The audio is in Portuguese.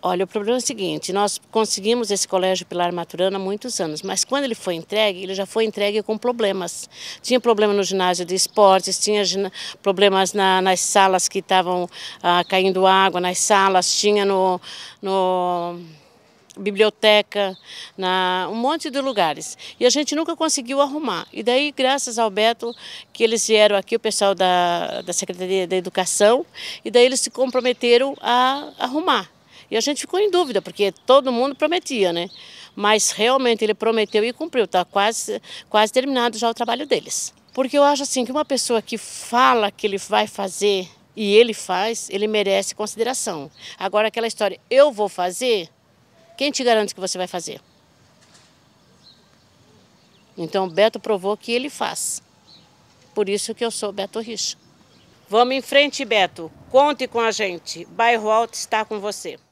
Olha, o problema é o seguinte: nós conseguimos esse colégio Pilar Maturana há muitos anos, mas quando ele foi entregue, ele já foi entregue com problemas. Tinha problema no ginásio de esportes, tinha problemas na, nas salas que estavam ah, caindo água, nas salas, tinha no, no biblioteca, na, um monte de lugares. E a gente nunca conseguiu arrumar. E daí, graças ao Beto, que eles vieram aqui, o pessoal da, da Secretaria da Educação, e daí eles se comprometeram a arrumar. E a gente ficou em dúvida, porque todo mundo prometia, né? Mas realmente ele prometeu e cumpriu, está quase, quase terminado já o trabalho deles. Porque eu acho assim que uma pessoa que fala que ele vai fazer e ele faz, ele merece consideração. Agora aquela história, eu vou fazer, quem te garante que você vai fazer? Então Beto provou que ele faz. Por isso que eu sou Beto Richo. Vamos em frente, Beto. Conte com a gente. Bairro Alto está com você.